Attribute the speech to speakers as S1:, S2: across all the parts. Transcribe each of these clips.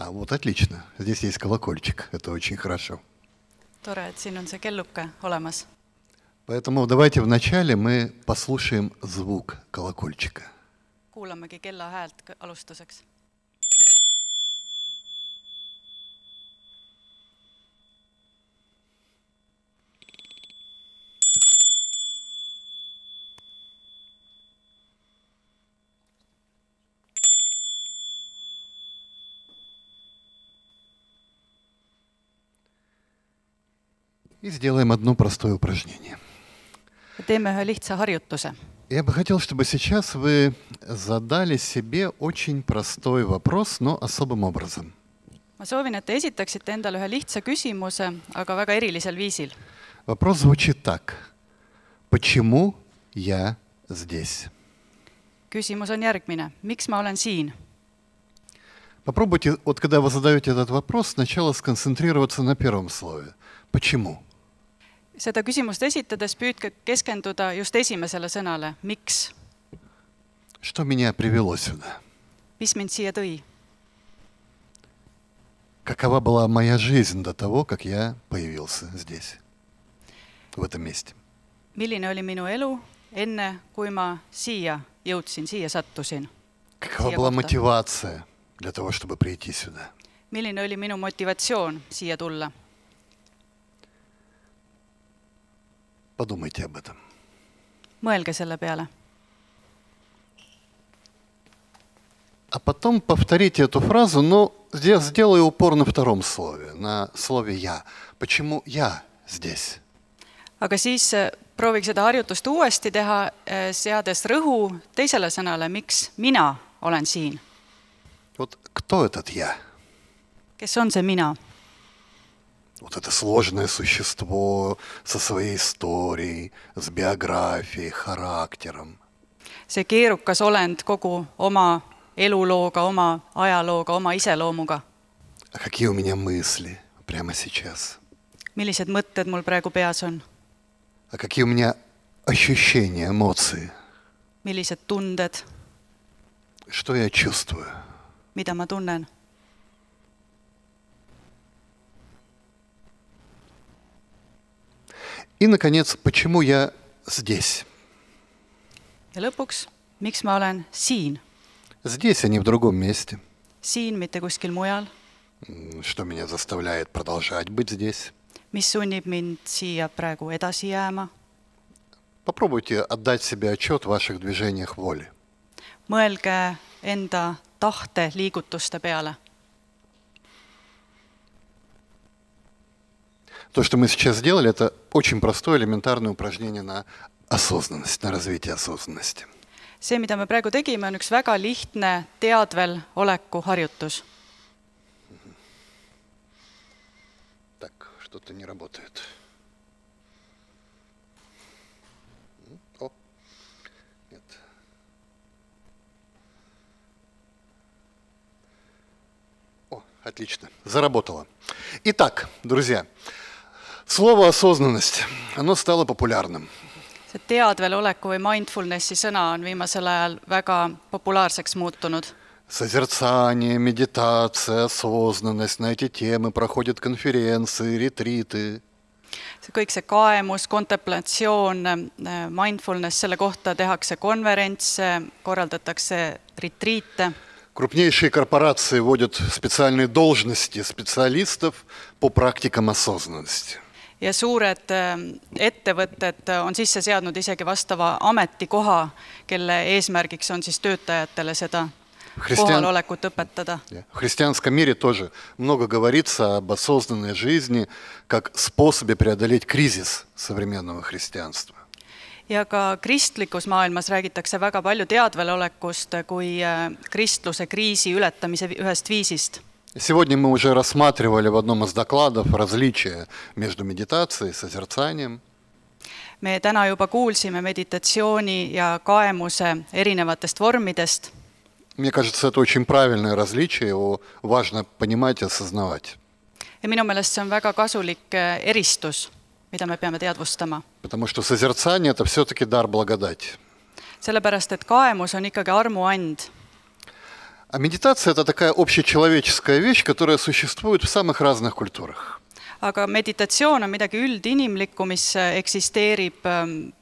S1: А вот отлично. Здесь есть колокольчик. Это очень хорошо.
S2: Тора, et siin on see olemas.
S1: Поэтому давайте вначале мы послушаем звук колокольчика.
S2: Kuulamegi kella häält alustuseks.
S1: И сделаем одно простое упражнение. Я бы хотел, чтобы сейчас вы задали себе очень простой вопрос, но особым образом.
S2: ma soovin, et endale ühe küsimuse, aga väga viisil.
S1: Вопрос звучит так. Почему я здесь?
S2: on miks ma olen siin?
S1: Попробуйте, вот когда вы задаете этот вопрос, сначала сконцентрироваться на первом слове. Почему?
S2: seda küsimust esitades püüdke keskenduda just esimesele sõnale, miks? mis mind siia tõi?
S1: какова была моя жизнь до того, как я появился здесь, в этом месте.
S2: Milline oli minu elu enne, kui ma siia jõudsin, siia sattusin?
S1: Какова была мотивация для того, чтобы прийти сюда?
S2: Milline oli minu motivatsioon siia tulla?
S1: Подумайте об этом.
S2: Mõelge selle peale.
S1: А потом повторите эту фразу, но я сделаю упор на втором слове, на слове «я». Почему «я» здесь?
S2: Aga siis э, prooviks seda harjutust uuesti teha, э, seades rõhu teisele sõnale, miks mina olen siin.
S1: Вот кто этот я?
S2: Kes on see mina?
S1: вот это сложное существо со своей историей, с биографией, характером.
S2: see keerukas olend kogu oma elulooga, oma ajalooga, oma iseloomuga.
S1: Какие у меня мысли прямо сейчас?
S2: millised mõtted mul praegu peas on?
S1: Какие у меня ощущения, эмоции?
S2: millised tunded?
S1: Что я чувствую?
S2: mida ma tunnen
S1: И, наконец, почему я здесь?
S2: ja lõpuks, miks ma olen siin?
S1: Здесь, а не в другом месте.
S2: Siin, mitte kuskil mujal.
S1: Что меня заставляет продолжать быть здесь?
S2: Mis sunnib mind siia praegu edasi jääma?
S1: Попробуйте отдать себе отчет в ваших движениях воли.
S2: Mõelge enda tahte liigutuste peale
S1: То, что мы сейчас сделали, это очень простое элементарное упражнение на осознанность, на развитие осознанности.
S2: see, mida me praegu tegime, on üks väga lihtne teadvel oleku harjutus.
S1: Так, что-то не работает. О, нет. О, отлично, заработало. Итак, друзья, Слово «осознанность», оно стало популярным.
S2: see teadveloleku või mindfulnessi sõna on viimasel ajal väga populaarseks muutunud.
S1: Созерцание, медитация, осознанность, на эти темы проходят конференции, ретриты.
S2: see kõik see kaemus, kontemplatsioon, э, mindfulness, selle kohta tehakse konverentse, korraldatakse retriite
S1: Крупнейшие корпорации вводят специальные должности специалистов по практикам осознанности
S2: ja suured ähm, ettevõtted äh, on sisse seadnud isegi vastava ametikoha, kelle eesmärgiks on siis töötajatele seda
S1: Христиан... В христианском мире тоже много говорится об осознанной жизни как способе преодолеть кризис современного христианства.
S2: ja ka kristlikus maailmas räägitakse väga palju teadvelolekust kui äh, kristluse kriisi ületamise ühest viisist
S1: Сегодня мы уже рассматривали в одном из докладов различия между медитацией и созерцанием.
S2: me täna juba kuulsime meditatsiooni ja kaemuse erinevatest vormidest.
S1: Мне кажется, это очень правильное различие, его важно понимать и осознавать.
S2: ja minu meelest see on väga kasulik э, eristus, mida me peame teadvustama.
S1: Потому что созерцание – это все-таки дар благодать.
S2: sellepärast, et kaemus on ikkagi armuand
S1: А медитация – это такая общечеловеческая вещь, которая существует в самых разных культурах.
S2: aga meditatsioon on midagi üldinimlikku, mis э, eksisteerib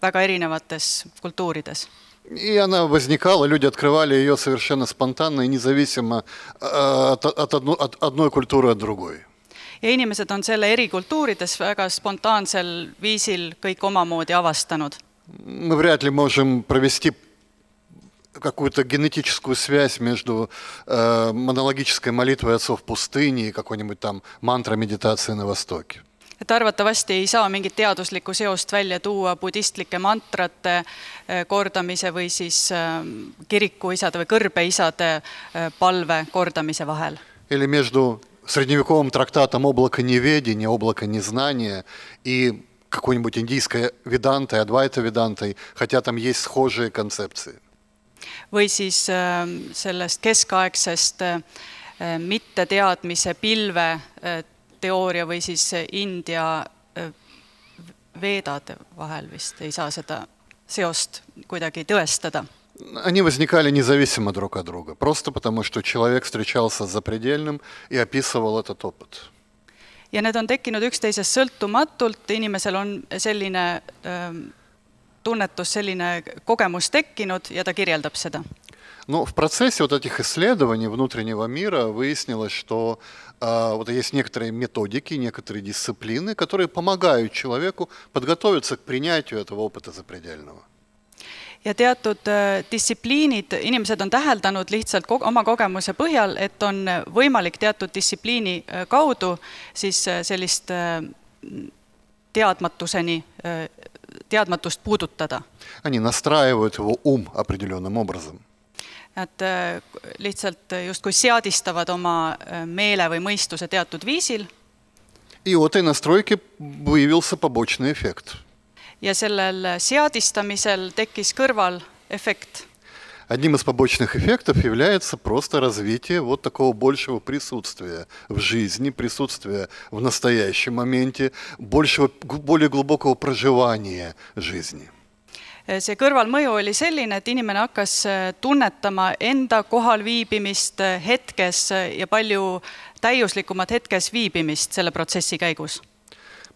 S2: väga erinevates kultuurides
S1: И она возникала, люди открывали ее совершенно спонтанно и независимо э, от, от, одну, от одной культуры от другой. ja
S2: inimesed on selle eri kultuurides väga spontaansel viisil kõik omamoodi avastanud.
S1: Мы вряд ли можем провести какую-то генетическую связь между э, монологической молитвой отцов пустыни и какой-нибудь там мантрой медитации на Востоке?
S2: et arvatavasti ei saa mingit teaduslikku seost välja tuua budistlike mantrate äh, kordamise või siis äh, kirikuisade või kõrbeisade äh, palve kordamise vahel.
S1: Или между средневековым трактатом «Облако неведения», «Облако незнания» и какой-нибудь индийской ведантой, адвайта ведантой, хотя там есть схожие концепции.
S2: või siis ähm, sellest keskaegsest äh, äh, mitteteadmise pilve äh, teooria või siis India veedade vahel vist ei saa seda seost kuidagi tõestada они
S1: возникали независимо друг от друга, просто потому что человек встречался с запредельным и описывал этот опыт.
S2: ja need on tekkinud üksteisest sõltumatult, inimesel on selline ähm, tunnetus, selline kogemus tekkinud ja ta kirjeldab seda
S1: но в процессе вот этих исследований внутреннего мира выяснилось, что э, вот есть некоторые методики, некоторые дисциплины, которые помогают человеку подготовиться к принятию этого опыта запредельного.
S2: ja teatud distsipliinid, э, inimesed on täheldanud lihtsalt ko oma kogemuse põhjal, et on võimalik teatud distsipliini äh, kaudu siis äh, sellist äh, teadmatuseni teadmatust puudutada.
S1: Они настраивают его ум определенным образом.
S2: Nad э, lihtsalt justkui seadistavad oma э, meele või mõistuse teatud viisil.
S1: И у этой настройки выявился побочный эффект.
S2: ja sellel seadistamisel tekkis kõrvalefekt
S1: Одним из побочных эффектов является просто развитие вот такого большего присутствия в жизни, присутствия в настоящем моменте, большего, более глубокого проживания жизни.
S2: Э, see kõrvalmõju oli selline, et inimene hakkas э, tunnetama enda kohalviibimist äh, hetkes äh, ja palju täiuslikumat hetkes viibimist selle protsessi käigus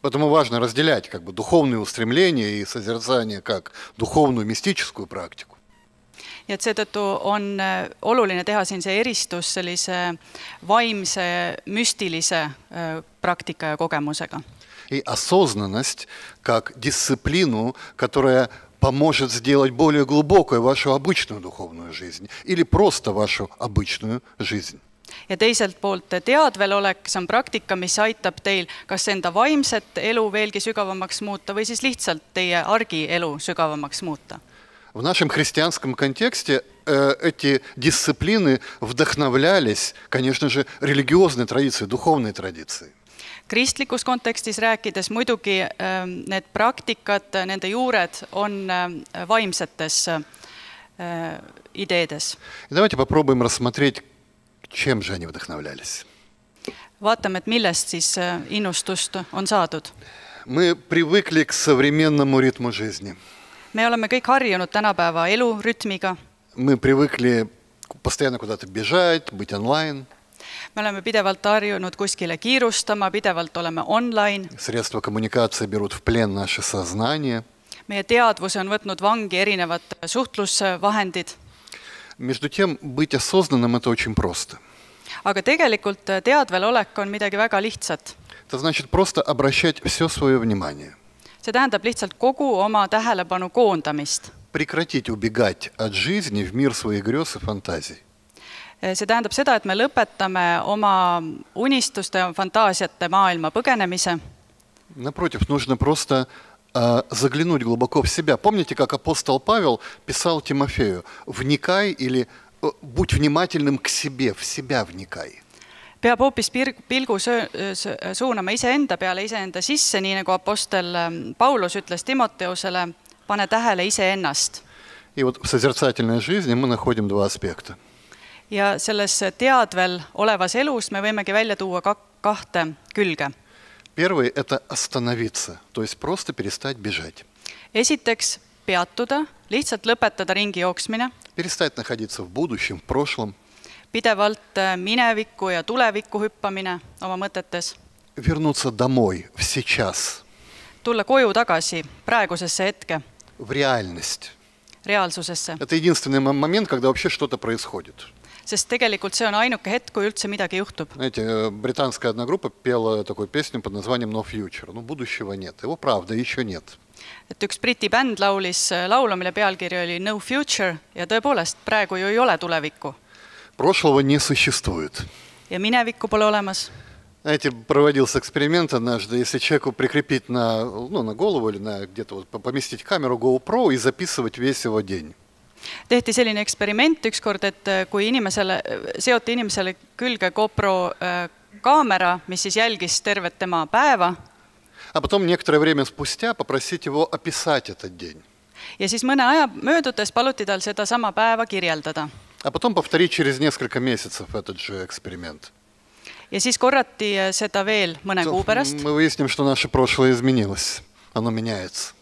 S1: Поэтому важно разделять как бы, духовные устремления и созерцание как духовную мистическую практику
S2: nii et seetõttu on äh, oluline teha siin see eristus sellise vaimse müstilise äh, praktika ja kogemusega.
S1: И осознанность как дисциплину, которая поможет сделать более глубокой вашу обычную духовную жизнь или просто вашу обычную жизнь.
S2: ja teiselt poolt teadvelolek, see on praktika, mis aitab teil kas enda vaimset elu veelgi sügavamaks muuta või siis lihtsalt teie argielu sügavamaks muuta
S1: В нашем христианском контексте э, эти дисциплины вдохновлялись, конечно же, религиозной традицией, духовной традицией.
S2: kristlikus kontekstis rääkides muidugi э, need praktikad, nende juured on äh, vaimsetes äh, ideedes. vaatame, et millest siis э, innustust on saadud.
S1: me привыкли к современному ритму жизни
S2: me oleme kõik harjunud tänapäeva elurütmiga.
S1: me привыкли постоянно куда-то бежать, быть онлайн.
S2: me oleme pidevalt harjunud kuskile kiirustama, pidevalt oleme online.
S1: Средства коммуникации берут в плен наше сознание.
S2: meie teadvus on võtnud vangi erinevad suhtlusvahendid.
S1: Между тем быть осознанным это очень просто.
S2: aga tegelikult teadvelolek on midagi väga lihtsat.
S1: Это значит просто обращать все свое внимание
S2: see tähendab lihtsalt kogu oma tähelepanu
S1: koondamist.
S2: Э, see tähendab seda, et me lõpetame oma unistuste, fantaasiate maailma põgenemise.
S1: Напротив, нужно просто а, заглянуть глубоко в себя. Помните, как апостол Павел писал Тимофею, вникай или э, будь внимательным к себе, в себя вникай. peab hoopis pilgu suunama
S2: iseenda peale, iseenda sisse, nii nagu apostel ähm, Paulus ütles Timoteusele, pane tähele iseennast.
S1: И вот в созерцательной жизни мы находим два аспекта.
S2: ja selles teadvel olevas elus me võimegi välja tuua ka kahte külge.
S1: Первый – это остановиться, то есть просто перестать бежать.
S2: Esiteks peatuda, lihtsalt lõpetada ringi jooksmine.
S1: Перестать находиться в будущем, в прошлом –
S2: pidevalt äh, minevikku ja tulevikku hüppamine oma mõtetes.
S1: Вернуться домой, в сейчас.
S2: Tulla koju tagasi, praegusesse hetke.
S1: В реальность.
S2: Reaalsusesse.
S1: Это единственный момент, когда вообще что-то происходит.
S2: Sest tegelikult see on ainuke hetk, kui üldse midagi juhtub.
S1: Знаете, э, британская одна группа пела такую песню под названием «No future». Ну, будущего нет. Его, правда, еще нет.
S2: et üks Briti bänd laulis э, laulu, mille pealkiri oli No future ja tõepoolest, praegu ju ei ole tulevikku
S1: Прошлого не существует.
S2: Ja minevikku pole olemas.
S1: Знаете, проводился эксперимент однажды, если человеку прикрепить на, ну, на голову или на где-то вот поместить камеру GoPro и записывать весь его день.
S2: tehti selline eksperiment ükskord, et э, kui inimesele, э, seoti inimesele külge GoPro äh, kaamera, mis siis jälgis tervet
S1: tema päeva. ja siis mõne aja möödudes paluti tal sedasama päeva kirjeldada А потом повтори через несколько месяцев этот же эксперимент.
S2: ja siis korrati eh, seda veel mõne kuu pärast.
S1: Мы выясним, что наше прошлое изменилось. Оно меняется.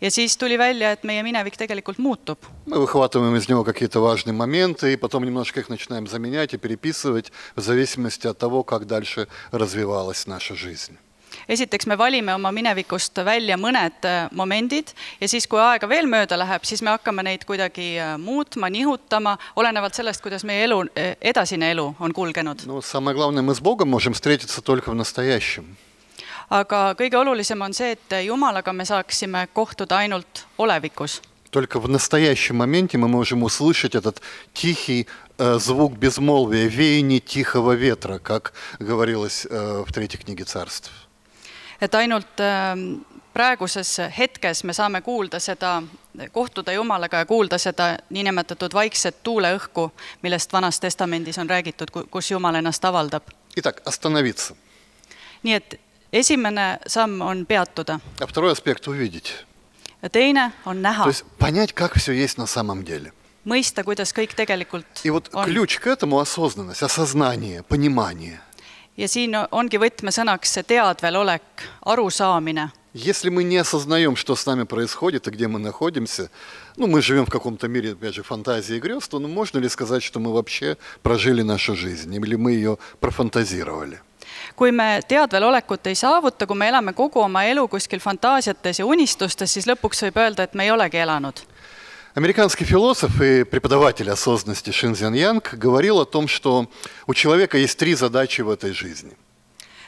S2: ja siis tuli välja, et meie minevik tegelikult muutub.
S1: Мы выхватываем из него какие-то важные моменты и потом немножко их начинаем заменять и переписывать в зависимости от того, как дальше развивалась наша жизнь.
S2: esiteks me valime oma minevikust välja mõned äh, momendid ja siis, kui aega veel mööda läheb, siis me hakkame neid kuidagi äh, muutma, nihutama, olenevalt sellest, kuidas meie elu, äh, edasine elu on kulgenud. no
S1: sama главное, me с Богом можем встретиться только в настоящем
S2: aga kõige olulisem on see, et Jumalaga me saaksime kohtuda ainult
S1: olevikus. Только в настоящем моменте мы можем услышать этот тихий э, звук безмолвия, веяние тихого ветра, как говорилось э, в третьей книге царств
S2: et ainult ähm, praeguses hetkes me saame kuulda seda, kohtuda Jumalaga ja kuulda seda niinimetatud vaikset tuuleõhku, millest Vanas Testamendis on räägitud, kus Jumal ennast avaldab. nii et esimene samm on peatuda. ja teine on näha. mõista, kuidas kõik tegelikult
S1: on. ключ к этому осознанность, осознание, понимание
S2: ja siin ongi võtmesõnaks see teadvelolek, arusaamine
S1: Если мы не осознаем, что с нами происходит и где мы находимся, ну, мы живем в каком-то мире, опять же, фантазии и грез, то ну, можно ли сказать, что мы вообще прожили нашу жизнь или мы ее профантазировали?
S2: kui me teadvelolekut ei saavuta, kui me elame kogu oma elu kuskil fantaasiates ja unistustes, siis lõpuks võib öelda, et me ei olegi elanud
S1: Американский философ и преподаватель осознанности Шинзен Янг говорил о том, что у человека есть три задачи в этой жизни.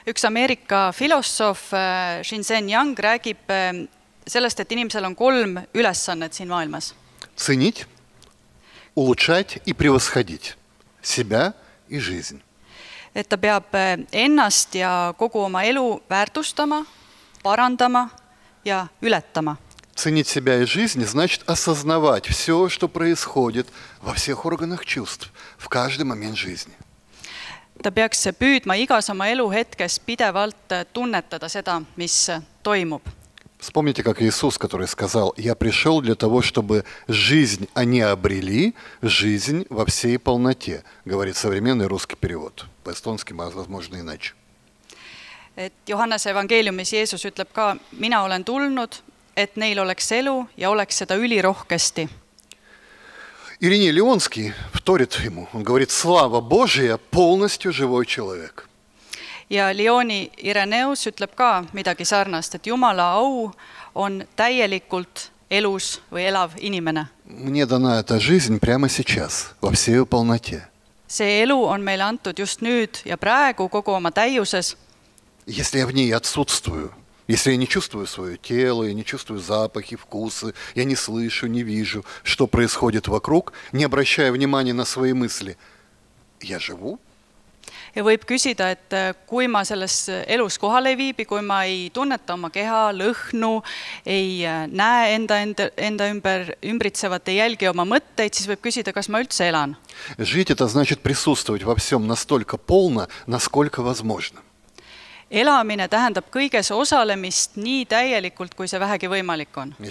S2: Üks Ameerika filosoof э, Shinzen Young räägib э, sellest, et inimesel on kolm ülesannet siin maailmas.
S1: Ценить, улучшать и превосходить себя и жизнь.
S2: Et ta peab э, ennast ja kogu oma elu väärtustama, parandama ja ületama.
S1: Ценить себя и жизнь значит осознавать все, что происходит во всех органах чувств, в каждый момент жизни.
S2: ta peaks püüdma igas oma eluhetkes pidevalt э, tunnetada seda, mis э, toimub.
S1: как Иисус, который сказал, «Я пришел для того, чтобы жизнь они обрели, жизнь во всей полноте», говорит современный русский перевод. по возможно, иначе.
S2: et Johannese evangeeliumis Jeesus ütleb ka, mina olen tulnud, et neil oleks elu ja oleks seda ülirohkesti.
S1: Ирине Леонский вторит ему. Он говорит, слава Божия, полностью живой человек.
S2: ja Leoni Ireneus ütleb ka midagi sarnast, et Jumala au on täielikult elus või elav inimene. see elu on meile antud just nüüd ja praegu kogu oma täiuses.
S1: Если я в ней отсутствую, Если я не чувствую свое тело, я не чувствую запахи, вкусы, я не слышу, не вижу, что происходит вокруг, не обращая внимания на свои мысли, я живу?
S2: ja võib küsida, et э, kui ma selles elus kohal ei viibi, kui ma ei tunneta oma keha, lõhnu, ei äh, näe enda, enda, enda ümber, ümbritsevat, ei jälgi oma mõtteid, siis võib küsida, kas ma üldse elan.
S1: Жить это значит присутствовать во всем настолько полно, насколько возможно
S2: elamine tähendab kõiges osalemist nii täielikult, kui see vähegi võimalik on. nii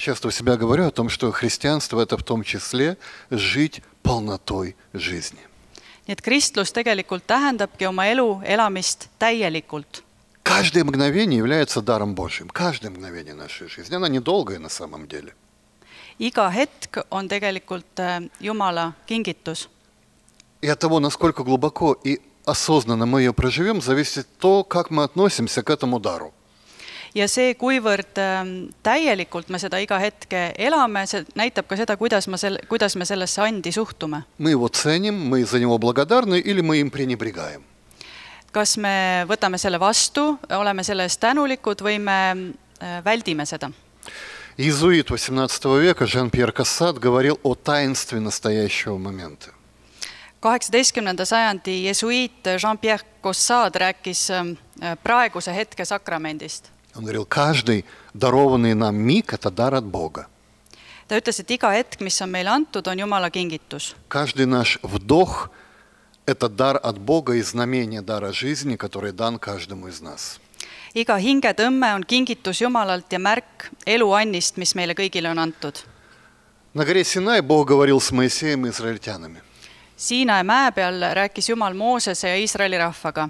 S2: et kristlus tegelikult tähendabki oma elu elamist täielikult.
S1: Каждое мгновение является даром Божьим. Каждое мгновение нашей жизни. Она недолгая на самом деле.
S2: Iga hetk on tegelikult э, Jumala kingitus.
S1: И от того, насколько глубоко и осознанно мы ее проживем, зависит то, как мы относимся к этому дару.
S2: ja see, kuivõrd täielikult me seda iga hetke elame, see näitab ka seda, kuidas ma selle, kuidas me sellesse andi suhtume. kas me võtame selle vastu, oleme selle eest tänulikud või me э, väldime seda?
S1: Иезуит 18 века Жан-Пьер Кассат говорил о таинстве настоящего момента
S2: kaheksateistkümnenda sajandi jesuiit Jean-Pierre Cossard rääkis ähm, äh, praeguse hetke sakramendist. ta ütles, et iga hetk, mis on meile antud, on Jumala kingitus.
S1: Это дар от Бога и знамение дара жизни, который дан каждому из нас.
S2: Iga hingetõmme on kingitus Jumalalt ja märk eluannist, mis meile kõigile on antud.
S1: На горе Синай Бог говорил с Моисеем и израильтянами.
S2: Siinaja mäe peal rääkis Jumal Moosese ja Iisraeli rahvaga.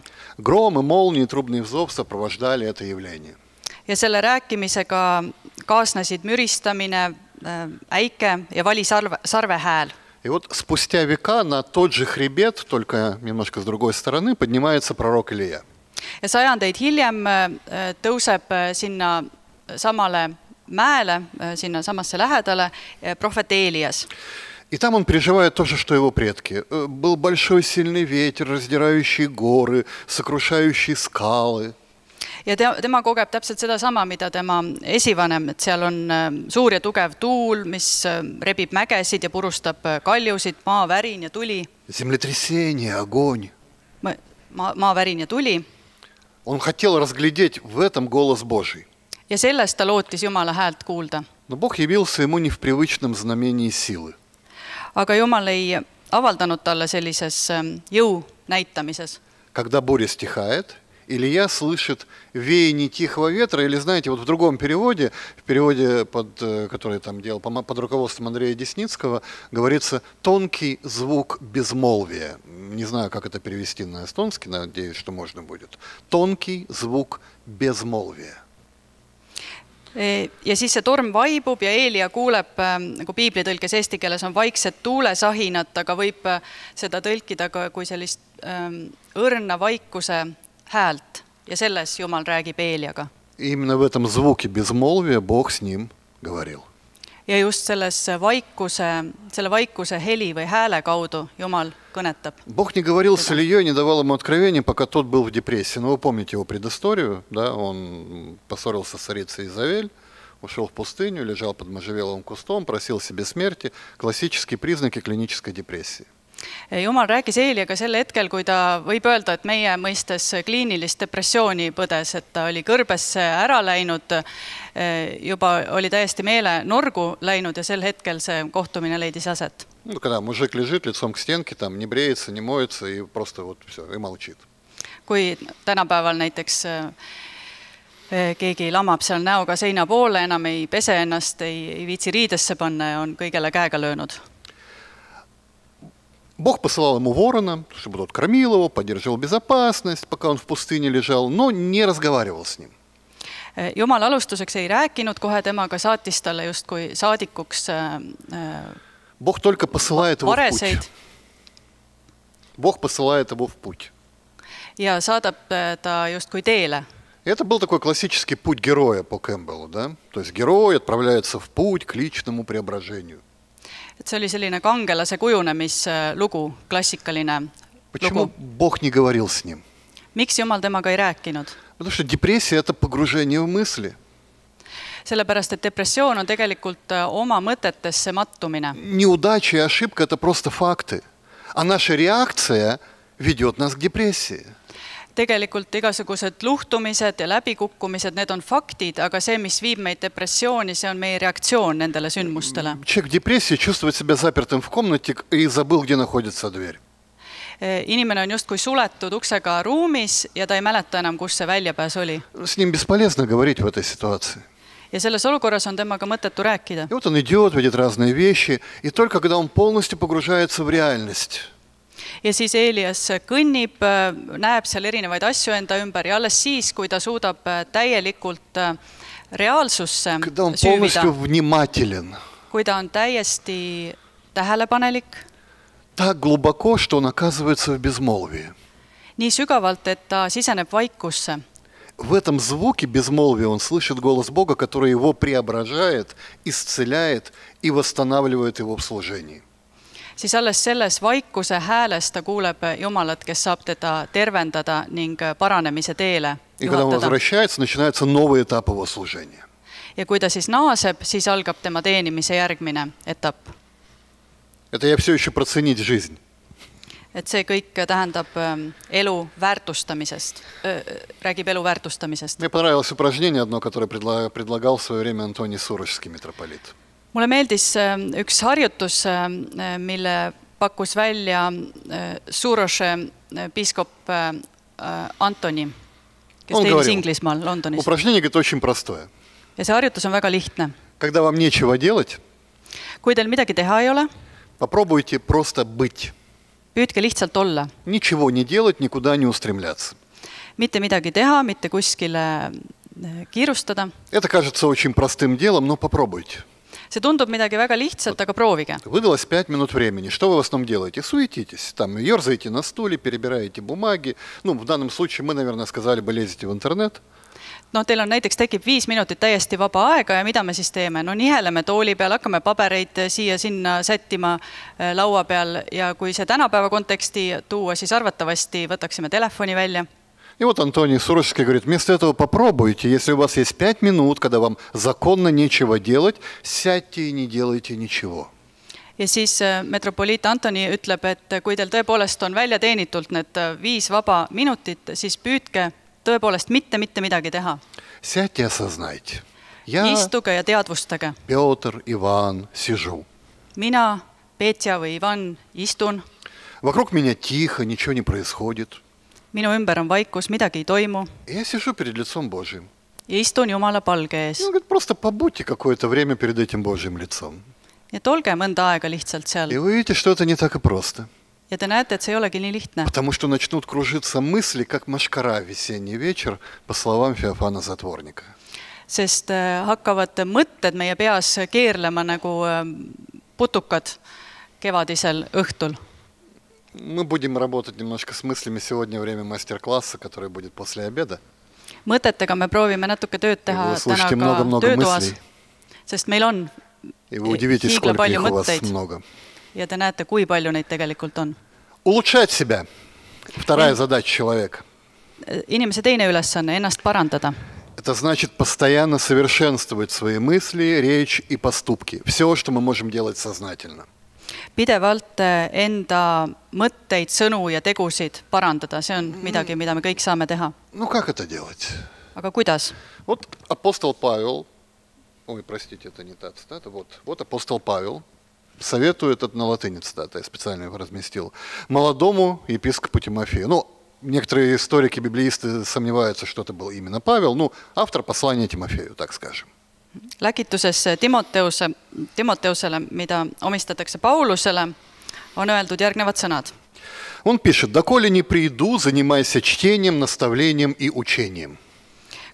S2: ja selle rääkimisega kaasnesid müristamine, äh, äike ja
S1: vali sarve, sarvehääl. И вот спустя века на тот же хребет, только немножко с другой стороны, поднимается пророк Илья.
S2: Ja sajandeid hiljem äh, tõuseb äh, sinna samale mäele, sinna samasse lähedale, prohvet Eelias.
S1: И там он переживает то же, что его предки. Э, был большой сильный ветер, раздирающий горы, сокрушающий скалы –
S2: ja te, tema kogeb täpselt sedasama, mida tema esivanem, et seal on äh, suur ja tugev tuul, mis äh, rebib mägesid ja purustab äh, kaljusid, maavärin ja tuli. ma, ma, maavärin ja tuli.
S1: Он хотел разглядеть в этом голос Божий.
S2: Ja sellest ta lootis Jumala häält kuulda.
S1: Но Бог явился ему не в привычном знамении силы.
S2: aga Jumal ei avaldanud talle sellises ähm, jõu näitamises.
S1: Когда буря стихает, Илья слышит веяние тихого ветра, или, знаете, вот в другом переводе, в переводе, под, э, который там делал под руководством Андрея Десницкого, говорится «тонкий звук безмолвия». Не знаю, как это перевести на эстонский, надеюсь, что можно будет. «Тонкий звук безмолвия».
S2: ja siis see torm vaibub ja Eelia kuuleb, ähm, nagu piiblitõlkes eesti keeles on vaikset tuulesahinat, aga võib äh, seda tõlkida ka kui sellist ähm, õrna vaikuse häält ja selles Jumal räägib Eeliaga.
S1: Именно в этом звуке безмолвия Бог с ним говорил.
S2: ja just selles vaikuse, selle vaikuse heli või hääle kaudu Jumal kõnetab.
S1: Бог не говорил с Ильей, не давал ему откровения, пока тот был в депрессии. Но вы помните его предысторию, да, он поссорился с царицей Изавель, ушел в пустыню, лежал под можжевеловым кустом, просил себе смерти, классические признаки клинической депрессии.
S2: jumal rääkis Eeliaga sel hetkel, kui ta võib öelda, et meie mõistes kliinilist depressiooni põdes, et ta oli kõrbesse ära läinud, eh, juba oli täiesti meele norgu läinud ja sel hetkel see kohtumine leidis aset.
S1: no kada mužik ležit litsom k stenke, tam ne breется, ne moется и просто вот все, и молчит.
S2: kui tänapäeval näiteks э, keegi lamab seal näoga seina poole, enam ei pese ennast, ei viitsi riidesse panna ja on kõigele käega löönud
S1: Бог посылал ему ворона, чтобы тот кормил его, поддерживал безопасность, пока он в пустыне лежал, но не разговаривал с ним.
S2: Э, Jumal alustuseks ei rääkinud kohe temaga, saatis talle justkui saadikuks äh, äh,
S1: Бог только посылает его в путь. Бог посылает его в путь.
S2: Ja saadab э, ta justkui teele.
S1: Это был такой классический путь героя по Кэмпбеллу, да? То есть герой отправляется в путь к личному преображению
S2: et see oli selline kangelase kujunemislugu, äh, klassikaline lugu. miks Jumal temaga ei rääkinud? sellepärast, et depressioon on tegelikult э, oma mõtetesse mattumine.
S1: Неудача и ошибка – это просто факты. А наша реакция ведет нас к депрессии
S2: tegelikult igasugused luhtumised ja läbikukkumised, need on faktid, aga see, mis viib meid depressiooni, see on meie reaktsioon nendele sündmustele. Э, inimene on justkui suletud uksega ruumis ja ta ei mäleta enam, kus see väljapääs oli. ja selles olukorras on temaga mõttetu rääkida. ja vot on
S1: idioot, vedib razne veši ja только когда он полностью погружается в реальность
S2: ja siis Eelias kõnnib, näeb seal erinevaid asju enda ümber ja alles siis, kui ta suudab täielikult reaalsusse süüvida, kui ta on täiesti tähelepanelik. nii sügavalt, et ta siseneb vaikusse
S1: в этом звуке безмолвия он слышит голос Бога, который его преображает, исцеляет и восстанавливает его в служении.
S2: siis alles selles vaikuse hääles ta kuuleb Jumalat, kes saab teda tervendada ning paranemise teele. ja kui ta siis naaseb, siis algab tema teenimise järgmine etapp. et see kõik tähendab elu väärtustamisest, э, э, räägib elu väärtustamisest. Мне понравилось
S1: упражнение одно, которое предлагал в свое время Антоний Сурожский митрополит
S2: mulle meeldis äh, üks harjutus, äh, äh, mille pakkus välja Suurose piiskop Antoni,
S1: kes Он teenis Inglismaal, Londonis. ja see harjutus on väga lihtne. kui teil midagi teha ei ole, püüdke lihtsalt olla.
S2: mitte midagi teha, mitte kuskile э, kiirustada.
S1: Это кажется очень простым делом, но попробуйте
S2: see tundub midagi väga lihtsat вот., aga proovige.
S1: Выдалось пять минут времени. Что вы в основном делаете? Суетитесь, там ерзаете на стуле, перебираете бумаги. Ну, в данном случае мы, наверное, сказали бы лезете в интернет.
S2: noh, teil on näiteks tekib viis minutit täiesti vaba aega ja mida me siis teeme, no niheleme tooli peal, hakkame pabereid siia-sinna sättima äh, laua peal ja kui see tänapäeva konteksti tuua, siis arvatavasti võtaksime telefoni välja
S1: И вот Антоний Сурожский говорит, вместо этого попробуйте, если у вас есть пять минут, когда вам законно нечего делать, сядьте и не делайте ничего.
S2: ja siis э, metropoliit Antoni ütleb, et э, kui teil tõepoolest on välja teenitult need äh, viis vaba minutit, siis püüdke tõepoolest mitte mitte midagi teha.
S1: Ja... istuge
S2: ja teadvustage.
S1: Петр, Иван, сижу.
S2: mina, Petja või Ivan, istun.
S1: Вокруг меня тихо, ничего не происходит
S2: minu ümber on vaikus, midagi ei toimu.
S1: ja istun Jumala palge ees.
S2: nii et olge mõnda aega lihtsalt seal. ja te näete, et see ei olegi nii
S1: lihtne. Потому что начнут кружиться мысли, как машкара весенний вечер, по словам Феофана Затворника.
S2: sest э, hakkavad mõtted meie peas keerlema nagu э, putukad kevadisel õhtul
S1: Мы будем работать немножко с мыслями. Сегодня время мастер-класса, который будет после обеда.
S2: Mõtetega мы пробуем, natuke tööd teha täna ka много, много töötoas, sest meil on
S1: у вас много.
S2: ja te näete, kui palju neid tegelikult on.
S1: Улучшать себя. Вторая задача человека. Inimese teine ülesanne, ennast parandada. Это значит постоянно совершенствовать свои мысли, речь и поступки. Все, что мы можем делать сознательно
S2: pidevalt eh, enda mõtteid, sõnu ja tegusid parandada, see on mm. midagi, mida me kõik saame teha. no ну, как это делать? aga kuidas?
S1: vot Apostel Pavel, oi, простите, это не та цитата, вот, вот Apostel Pavel советует, это на латыни цитата, я специально его разместил, молодому епископу Тимофею. Ну, некоторые историки, библеисты сомневаются, что это был именно Павел, ну, автор послания Тимофею, так скажем.
S2: läkituses Timoteuse, Timoteusele, mida omistatakse Paulusele, on öeldud järgnevad sõnad.
S1: Он пишет, доколе не приду, занимайся чтением, наставлением и учением.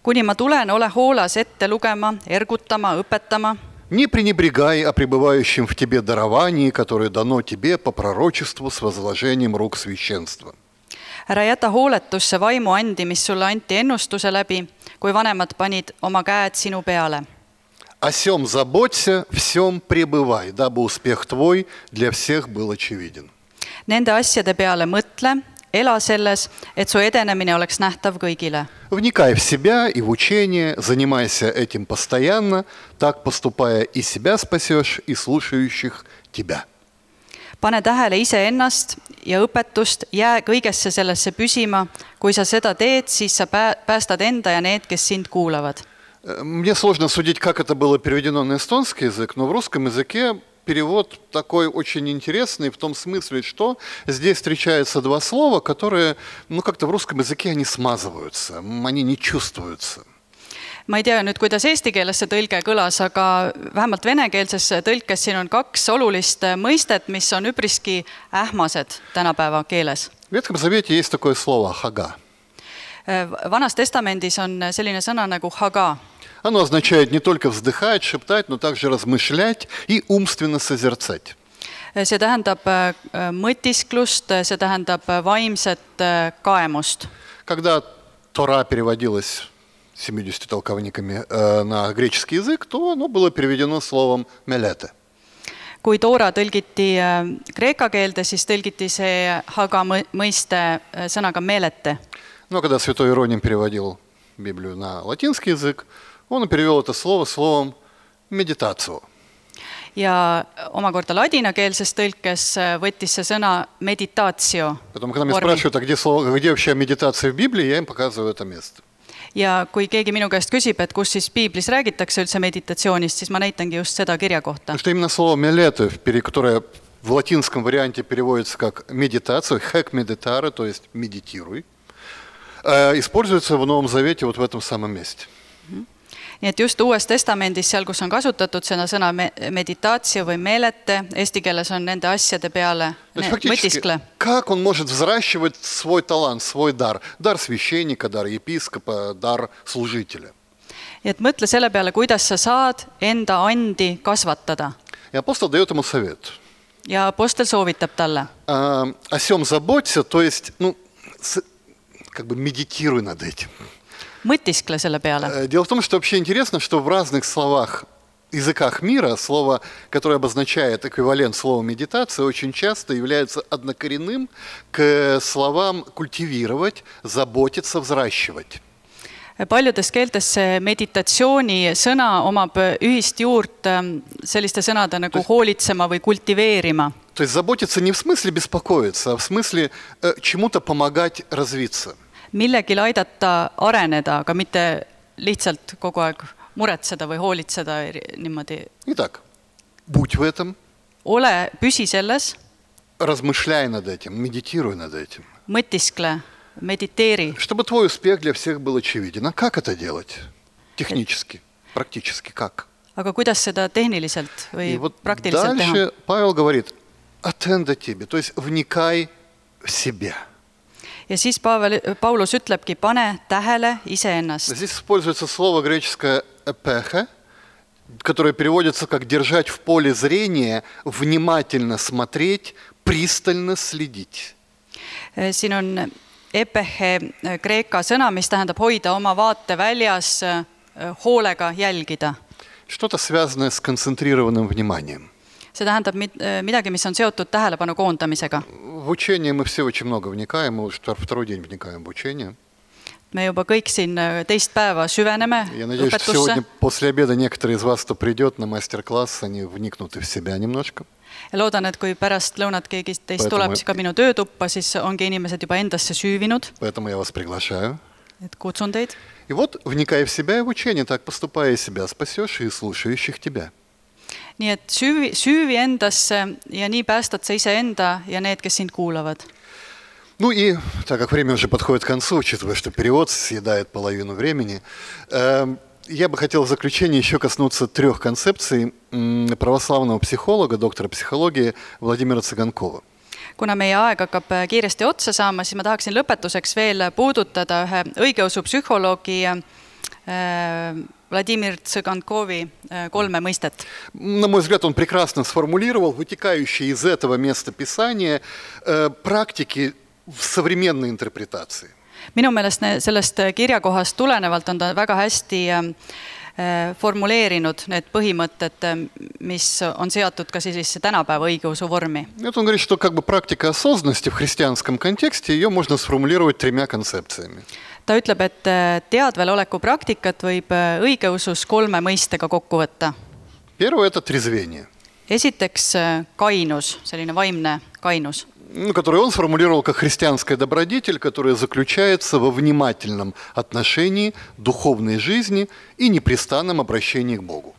S2: Куни ma tulen, ole hoolas ette lugema, ergutama, õpetama.
S1: Не пренебрегай о пребывающем в тебе даровании, которое дано тебе по пророчеству с возложением рук священства.
S2: ära jäta hooletusse vaimu andi, mis sulle anti ennustuse läbi, kui vanemad panid oma käed sinu peale
S1: О сем заботься, всем пребывай, дабы успех твой для всех был очевиден.
S2: Nende asjade peale mõtle, ela selles, et su edenemine oleks nähtav kõigile.
S1: Вникай в себя и в учение, занимайся этим постоянно, так поступая и себя спасешь, и слушающих тебя.
S2: pane tähele iseennast ja õpetust, jää kõigesse sellesse püsima, kui sa seda teed, siis sa päästad enda ja need, kes sind
S1: kuulavad мне сложно судить, как это было переведено на эстонский язык, но в русском языке перевод такой очень интересный в том смысле, что здесь встречаются два слова, которые, ну как-то в русском языке они смазываются, они не чувствуются.
S2: ma ei tea nüüd, kuidas eesti keeles see tõlge kõlas, aga vähemalt venekeelses tõlkes siin on kaks olulist mõistet, mis on üpriski ähmased tänapäeva keeles. Э, vanas testamendis on selline sõna
S1: nagu haga оно означает не только вздыхать, шептать, но также размышлять и умственно созерцать.
S2: Э, see tähendab э, э, mõtisklust see tähendab
S1: vaimset kaemust Когда Тора переводилась толковниками на греческий язык, то оно было переведено словом «мелете».
S2: kui Toora tõlgiti kreeka keelde, siis tõlgiti see haga mõiste äh, sõnaga meelete.
S1: no kui ta Святой Ироним переводил Библию на латинский язык, он перевел это слово словом медитацию.
S2: ja omakorda ladinakeelses tõlkes võttis see sõna meditatio. ja kui keegi minu käest küsib, et kus siis piiblis räägitakse üldse meditatsioonist, siis ma näitangi just seda kirja kohta.
S1: в латинском варианте переводится как медитация, хэк медитара, то есть медитируй, используется в Новом Завете вот в этом самом месте.
S2: nii et just Uues Testamendis, seal, kus on kasutatud seda sõna meditaatsia või meelete, eesti keeles on nende asjade peale mõtiskle.
S1: Как он может взращивать свой талант, свой дар, дар священника, дар епископа, дар служителя?
S2: nii et mõtle selle peale, kuidas sa saad enda andi kasvatada.
S1: ja apostel дает ему совет.
S2: ja apostel soovitab talle.
S1: О сем заботься, то есть, ну, как бы медитируй над этим
S2: mõtiskle selle peale.
S1: Э, дело в том, что вообще интересно, что в разных словах языках мира слово, которое обозначает эквивалент слова медитация, очень часто является однокоренным к словам культивировать, заботиться, взращивать. paljudes keeltes
S2: see meditatsiooni sõna omab ühist juurt эм, selliste sõnade nagu
S1: hoolitsema või kultiveerima. То есть заботиться не в смысле беспокоиться, а в смысле э, чему-то помогать развиться.
S2: millegil aidata areneda, aga mitte lihtsalt kogu aeg muretseda või hoolitseda niimoodi.
S1: Итак, будь в этом. ole, püsi selles. Размышляй над этим, медитируй над этим. mõtiskle, mediteeri. Чтобы твой успех для всех был очевиден. А как это делать? Технически, практически, как?
S2: aga kuidas seda tehniliselt või И вот praktiliselt teha?
S1: Павел говорит, attend тебе, то есть вникай в себя ja siis Pavel, Paulus ütlebki, pane tähele iseennast. Здесь используется слово греческое эпехе, которое переводится как держать в поле зрения, внимательно смотреть, пристально следить. Э,
S2: siin on epehe э, kreeka sõna, mis tähendab hoida oma vaateväljas э, hoolega jälgida.
S1: Что-то связанное с концентрированным вниманием
S2: see tähendab äh, midagi, mis on seotud tähelepanu koondamisega. me juba kõik siin э, teist päeva süveneme
S1: Я надеюсь, õpetusse. После обеда некоторые из вас, кто придет на мастер-класс, они вникнут в себя немножко.
S2: ja loodan, et kui pärast lõunat keegi teist Поэтому... tuleb ka minu töötuppa, siis ongi inimesed
S1: juba endasse süüvinud. et kutsun teid. И вот, вникая в себя и в учение, так поступая из себя, спасешь и слушающих тебя
S2: nii et süüvi, süüvi endasse ja nii päästad sa iseenda ja need, kes sind kuulavad.
S1: Ну и, так как время уже подходит к концу, учитывая, что перевод съедает половину времени, я бы хотел в заключение еще коснуться трех концепций православного психолога, доктора психологии Владимира Цыганкова.
S2: kuna meie aeg hakkab э, kiiresti otsa saama, siis ma tahaksin lõpetuseks veel э, puudutada ühe õigeusu psühholoogi äh, Владимир Цыганкови э, «Колме мыстет».
S1: На мой взгляд, он прекрасно сформулировал вытекающие из этого места писания э, практики в современной интерпретации.
S2: minu meelest sellest э, kirjakohast tulenevalt on ta väga hästi ähm, äh, formuleerinud need põhimõtted, ähm, mis on seatud ka sellisesse tänapäeva õigeusu vormi.
S1: Нет, он говорит, что как бы практика осознанности в христианском контексте, ее можно сформулировать тремя концепциями
S2: ta ütleb, et äh, teadveloleku praktikat võib äh, õigeusus kolme mõistega kokku võtta. esiteks äh, kainus, selline vaimne kainus.
S1: Ну, который он сформулировал как христианская добродетель, которая заключается во внимательном отношении духовной жизни и непрестанном обращении к Богу.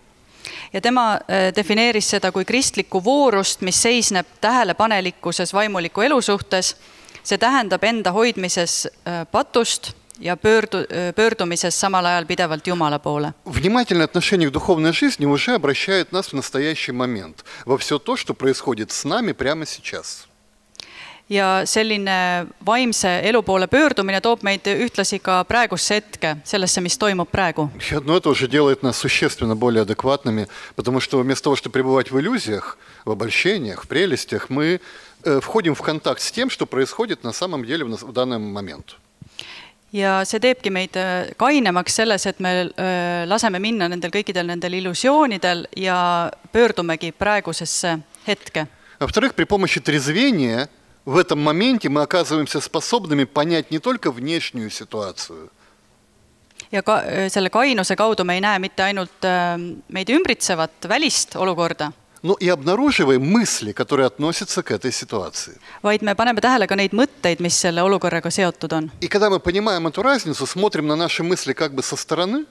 S2: ja tema defineeris э, seda kui kristlikku voorust, mis seisneb tähelepanelikkuses vaimuliku elu suhtes. see tähendab enda hoidmises patust ja pöördu-, ajal pidevalt Jumala poole.
S1: Внимательное отношение к духовной жизни уже обращает нас в настоящий момент, во все то, что происходит с нами прямо сейчас.
S2: ja selline vaimse elu poole pöördumine toob meid ühtlasi ka praegusse hetke, sellesse, mis toimub praegu.
S1: no это уже делает нас существенно более адекватными, потому что вместо того, чтобы пребывать в иллюзиях, в обольщениях, в прелестях, мы э, входим в контакт с тем, что происходит на самом деле в данный момент
S2: ja see teebki meid äh, kainemaks selles, et me äh, laseme minna nendel kõikidel nendel illusioonidel ja pöördumegi praegusesse hetke.
S1: Во-вторых, при помощи трезвения в этом моменте мы оказываемся способными понять не только внешнюю ситуацию.
S2: ja ka э, selle kainuse kaudu me ei näe mitte ainult э, meid ümbritsevat välist olukorda
S1: ну ja обнаруживаем мысли, которые относятся к этой ситуации.
S2: Vaid me paneme tähele ka neid mõtteid, mis
S1: selle olukorraga seotud on. И когда мы понимаем эту разницу, смотрим на наши мысли как бы со стороны,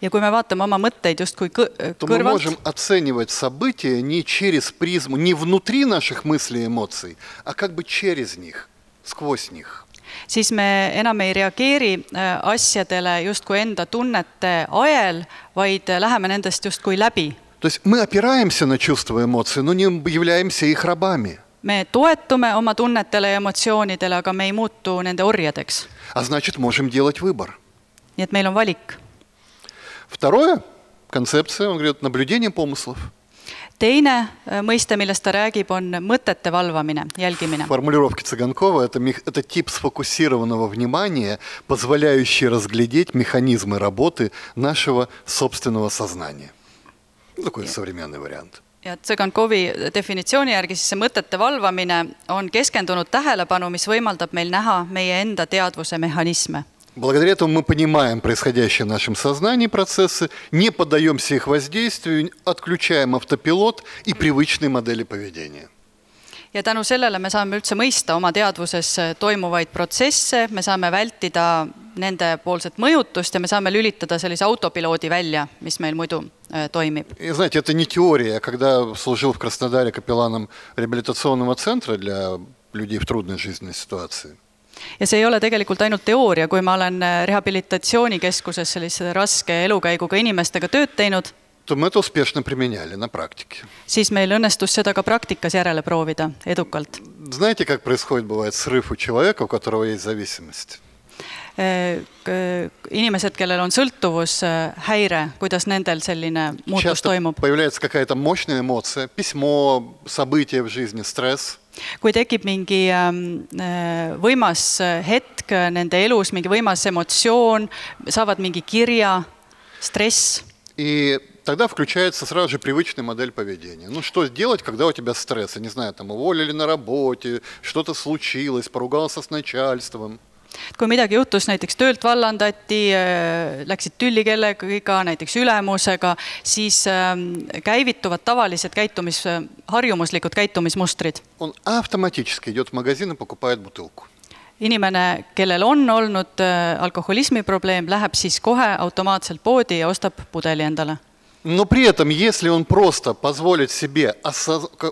S1: ja kui me vaatame oma mõtteid justkui kõrvalt, мы можем оценивать события не через призму, не внутри наших мыслей и эмоций, а как бы через них, сквозь них
S2: siis me enam ei reageeri э, asjadele justkui enda tunnete ajel, vaid läheme nendest justkui läbi
S1: То есть мы опираемся на чувства и эмоции, но не являемся их рабами.
S2: me toetume oma tunnetele ja emotsioonidele, aga me ei muutu nende orjadeks. А nii et meil on valik. teine э, mõiste, millest ta räägib, on mõtete valvamine, jälgimine.
S1: формулировки Цыганкова это, это тип сфокусированного внимания, позволяющий разглядеть механизмы работы нашего собственного сознания. Ну, такой yeah. современный вариант
S2: ja Tsõgankovi definitsiooni järgi siis see mõtete valvamine on keskendunud tähelepanu, mis võimaldab meil näha meie enda teadvuse mehhanisme.
S1: Благодаря этому мы понимаем происходящие в нашем сознании процессы, не поддаемся их воздействию, отключаем автопилот и привычные модели поведения
S2: ja tänu sellele me saame üldse mõista oma teadvuses toimuvaid protsesse, me saame vältida нендеpoolset mõjutust ja me saame лülиtada sellise autopiloodi välja, mis meil muidu
S1: äh, toimib. И знаете, это не теория. Я когда служил в Краснодаре капелланом реабилитационного центра для людей в трудной жизненной ситуации,
S2: ja see ei ole tegelikult ainult teooria, kui ma olen э, rehabilitatsioonikeskuses sellise raske elukäiguga inimestega tööd teinud mõõdu uspešno применяли на практике. siis meil õnnestus seda ka praktikas järele proovida edukalt.
S1: Знаете, как происходит бывает срыв у человека, у которого есть зависимость?
S2: Э, inimesed, kellel on sõltuvushäire, э, kuidas nendel selline muutus toimub? kui tekib mingi э, võimas hetk nende elus, mingi võimas emotsioon, saavad mingi kirja,
S1: stress. И тогда включается сразу же привычная модель поведения. Ну что делать, когда у тебя стресс? Я не знаю, там уволили на работе, что-то случилось, поругался с начальством.
S2: et kui midagi juhtus, näiteks töölt vallandati, äh, läksid tülli kellegagi, näiteks ülemusega, siis ähm, käivituvad tavalised käitumis,
S1: harjumuslikud käitumismustrid. on automaatiliselt, идет в магазин и покупает бутылку
S2: inimene, kellel on olnud äh, alkoholismi probleem, läheb siis kohe automaatselt poodi ja ostab pudeli endale
S1: Но при этом, если он просто позволит себе,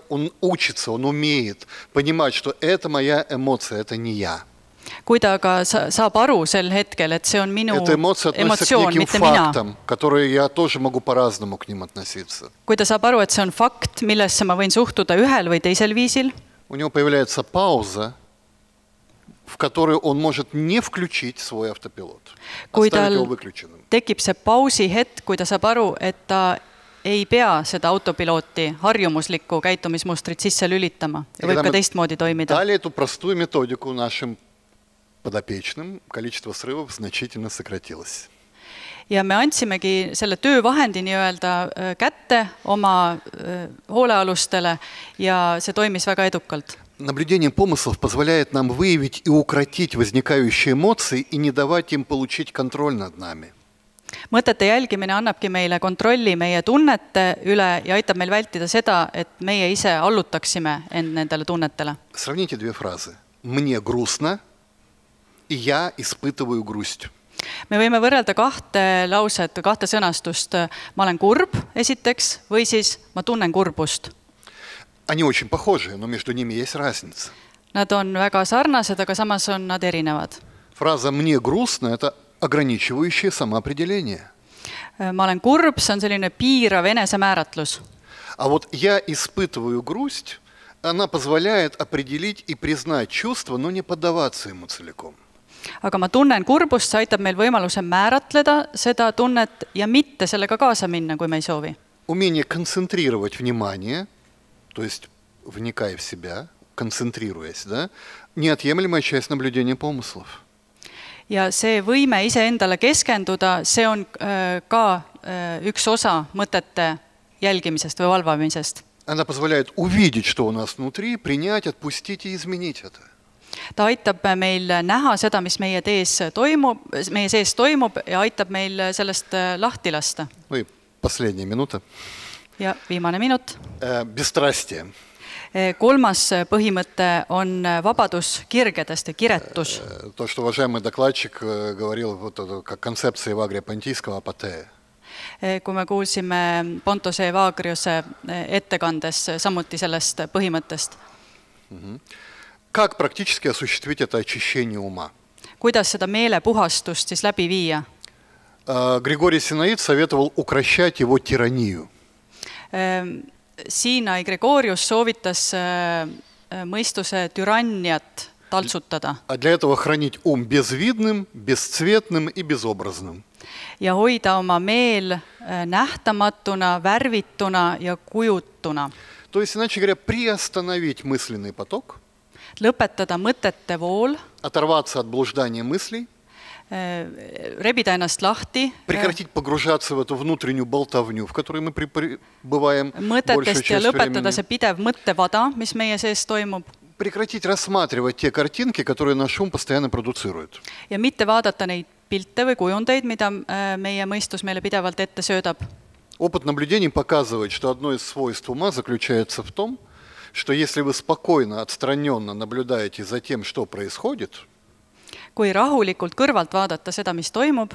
S1: он учится, он умеет понимать, что это моя эмоция, это не я.
S2: kui ta aga saab aru sel hetkel, et see on minu emotsioon, mitte фактам, mina. kui ta saab aru, et see on fakt, millesse ma võin suhtuda ühel või teisel viisil.
S1: У него появляется пауза, в которую он может не включить свой автопилот. Kui tal tekib see
S2: pausi hetk, kui ta saab aru, et ta ei pea seda autopilooti harjumuslikku käitumismustrit sisse lülitama ja võib ka
S1: teistmoodi toimida. подопечным количество срывов значительно сократилось.
S2: ja me andsimegi selle töövahendi nii-öelda э, kätte oma э, hoolealustele ja see toimis väga edukalt
S1: наблюдение помыслов позволяет нам выявить и укротить возникающие эмоции и не давать им получить контроль над нами.
S2: mõtete jälgimine annabki meile kontrolli meie tunnete üle ja aitab meil vältida seda, et meie ise allutaksime end nendele tunnetele.
S1: Сравните две фразы. Мне грустно и я испытываю грусть.
S2: me võime võrrelda kahte lauset, kahte sõnastust. ma olen kurb esiteks või siis ma tunnen kurbust
S1: Они очень похожи, но между ними есть разница.
S2: Nad on väga sarnased, aga samas on nad erinevad.
S1: Фраза «мне грустно» – это ограничивающее самоопределение.
S2: Ma olen kurb, see on selline piirav enesemääratlus.
S1: А вот «я испытываю грусть» она позволяет определить и признать чувство, но не поддаваться ему целиком.
S2: aga ma tunnen kurbust, see aitab meil võimaluse määratleda seda tunnet ja mitte sellega kaasa minna, kui me ei soovi.
S1: Умение концентрировать внимание – То есть вникая в себя, kontsentreerudes, да? неотъемлемая часть наблюдения помыслов.
S2: ja see võime iseendale keskenduda, see on äh, ka äh, üks osa mõtete jälgimisest või valvamisest. Она
S1: позволяет увидеть, что у нас внутри, принять, отпустить и изменить это.
S2: ta aitab meil näha seda, mis meie tees toimub, meie sees toimub ja aitab meil sellest э, lahti lasta.
S1: või последняя минута
S2: ja viimane minut.
S1: Äh, Bestrastje.
S2: Äh, kolmas äh, põhimõte on vabadus kirgedest ja kiretus.
S1: To, что уважаемый докладчик говорил вот как концепция Вагрия Понтийского апатея
S2: kui me kuulsime Pontose Evagriuse ettekandes samuti sellest põhimõttest
S1: mm. -hmm. Как практически осуществить это очищение ума?
S2: kuidas seda meelepuhastust siis läbi viia?
S1: Э, Григорий Синаид советовал укращать его тиранию
S2: Ehm, Siina Grigorius soovitas äh, äh, mõistuse türanniat taltsutada. ja hoida oma meel äh, nähtamatuna, värvituna ja kujutuna. То
S1: есть, иначе говоря, приостановить мысленный поток,
S2: lõpetada mõtete vool,
S1: оторваться от блуждания мыслей,
S2: rebida ennast lahti.
S1: mõtetest ja lõpetada see
S2: pidev mõttevada,
S1: mis meie sees toimub. Прекратить рассматривать те картинки, которые наш ум постоянно продуцирует.
S2: Ja mitte vaadata neid pilte või kujundeid, mida э, meie mõistus meile pidevalt ette söödab.
S1: Опыт наблюдений показывает, что одно из свойств ума заключается в том, что если вы спокойно, отстраненно наблюдаете за тем, что происходит –
S2: kui rahulikult kõrvalt vaadata seda, mis toimub.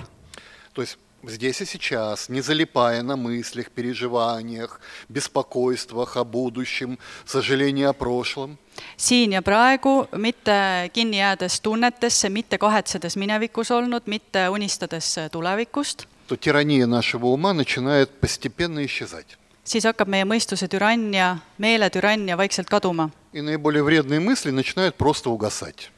S1: Здесь и сейчас, не залипая на мыслях, переживаниях, беспокойствах о будущем, сожалении о прошлом.
S2: siin ja praegu, mitte kinni jäädes tunnetesse, mitte kahetsedes minevikus olnud, mitte unistades tulevikust.
S1: то тирания нашего ума начинает постепенно исчезать.
S2: siis hakkab meie mõistuse türannia, meele türannia vaikselt kaduma.
S1: И наиболее вредные мысли начинают просто угасать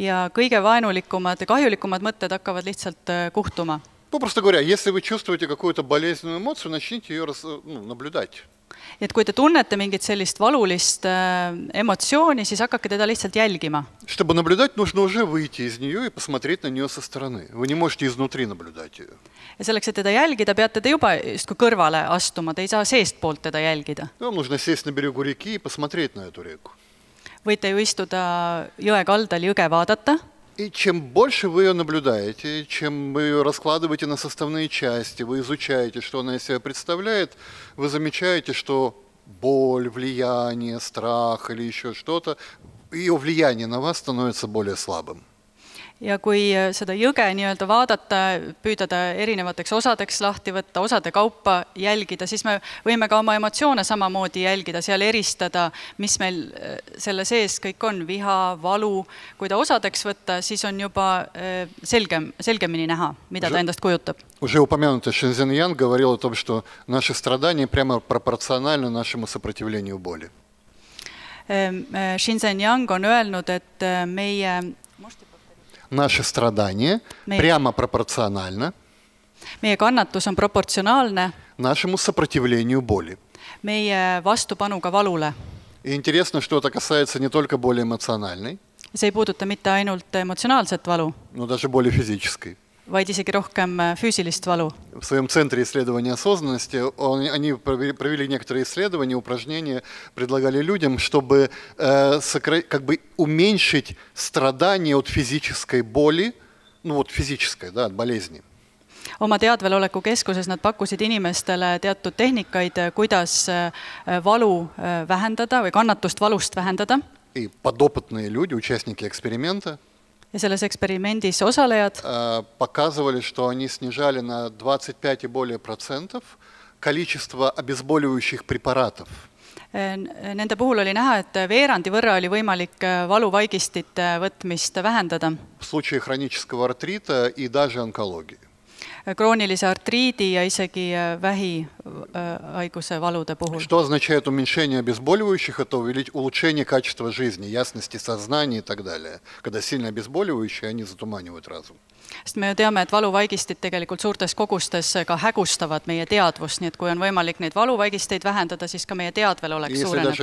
S2: ja kõige vaenulikumad ja kahjulikumad mõtted hakkavad lihtsalt äh, kuhtuma.
S1: No просто говоря, если вы чувствуете какую-то болезненную эмоцию, начните ее ну, наблюдать.
S2: nii et kui te tunnete mingit sellist valulist äh, emotsiooni, siis hakake teda lihtsalt jälgima.
S1: Чтобы наблюдать, нужно уже выйти из нее и посмотреть на нее со стороны. Вы не можете изнутри наблюдать ее.
S2: ja selleks, et teda jälgida, peate te juba justkui kõrvale astuma, te ei saa seestpoolt teda jälgida.
S1: Вам нужно сесть на берегу реки и посмотреть на эту реку
S2: võite ju istuda jõe kaldal, jõge vaadata.
S1: И чем больше вы ее наблюдаете, чем вы ее раскладываете на составные части, вы изучаете, что она из себя представляет, вы замечаете, что боль, влияние, страх или еще что-то, ее влияние на вас становится более слабым.
S2: ja kui äh, seda jõge nii-öelda vaadata, püüda ta erinevateks osadeks lahti võtta, osade kaupa jälgida, siis me võime ka oma emotsioone samamoodi jälgida, seal eristada, mis meil äh, selle sees kõik on, viha, valu. kui ta osadeks võtta, siis on juba äh, selgem, selgemini näha, mida ta endast
S1: kujutab. Уже упомянутый Шинзин Ян говорил о том, что наши страдания прямо пропорциональны нашему сопротивлению боли.
S2: Шинзин Yang on öelnud, et э, meie
S1: наши страдания meie, прямо пропорционально
S2: meie kannatus
S1: on proportsionaalne нашему сопротивлению боли.
S2: meie vastupanuga valule.
S1: И интересно, что это касается не только боли эмоциональной, see ei puuduta mitte ainult emotsionaalset valu, no даже боли физической
S2: vaid isegi rohkem äh, füüsilist valu.
S1: В своем центре исследования осознанности он, они провели некоторые исследования, упражнения, предлагали людям, чтобы э, сокра... как бы уменьшить страдания от физической боли, ну вот физической, да, от болезни.
S2: oma teadveloleku keskuses nad pakkusid inimestele teatud tehnikaid, äh, kuidas äh, valu vähendada või kannatust valust vähendada.
S1: И подопытные люди, участники эксперимента –
S2: ja selles eksperimendis osalejad
S1: э, показывали, что они снижали на 25 и более процентов количество обезболивающих препаратов.
S2: Nende э, э, puhul oli näha, et veerandi võrra oli võimalik valuvaigistite võtmist vähendada.
S1: В случае хронического артрита и даже онкологии.
S2: Äh, kroonilise artriidi ja isegi äh, vähihaiguse äh, valude puhul. Что
S1: означает уменьшение обезболивающих? Это улучшение качества жизни, ясности сознания и так далее. Когда сильно обезболивающие, они затуманивают разум.
S2: sest me ju teame, et valuvaigistid tegelikult suurtes kogustes ka hägustavad meie teadvust, nii et kui on võimalik neid valuvaigisteid vähendada, siis ka meie teadvel oleks suurenenud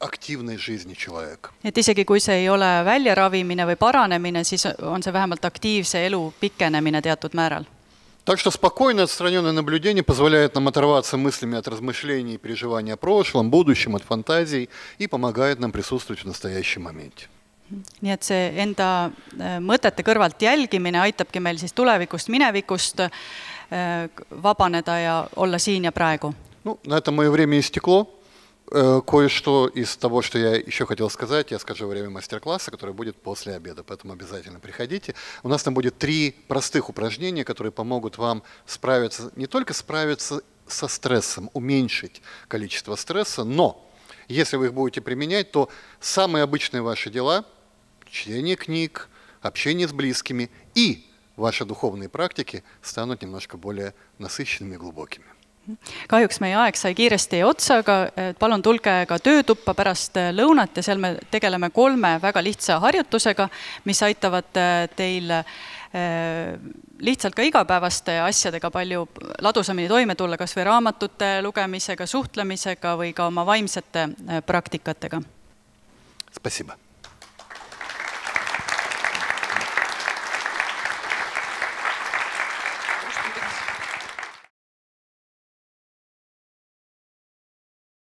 S1: aktiivne жизни человек.
S2: et isegi kui see ei ole väljaravimine või paranemine, siis on see vähemalt aktiivse elu pikenemine teatud määral.
S1: Так что спокойное, отстраненное наблюдение позволяет нам оторваться мыслями от размышлений и переживаний о прошлом, будущем, от фантазий и помогает нам присутствовать в настоящем моменте.
S2: nii et see enda э, mõtete kõrvalt jälgimine aitabki meil siis tulevikust, minevikust э, vabaneda ja olla siin ja praegu.
S1: no, на этом мое время истекло Э, кое-что из того, что я еще хотел сказать, я скажу во время мастер-класса, который будет после обеда, поэтому обязательно приходите. У нас там будет три простых упражнения, которые помогут вам справиться, не только справиться со стрессом, уменьшить количество стресса, но если вы их будете применять, то самые обычные ваши дела, чтение книг, общение с близкими и ваши духовные практики станут немножко более насыщенными и глубокими.
S2: kahjuks meie aeg sai kiiresti otsa, aga eh, palun tulge ka töötuppa pärast eh, lõunat ja seal me tegeleme kolme väga lihtsa harjutusega, mis aitavad eh, teil lihtsalt ka igapäevaste asjadega palju ladusamini toime tulla, kas või raamatute lugemisega, suhtlemisega või ka oma vaimsete praktikatega.
S1: Спасибо.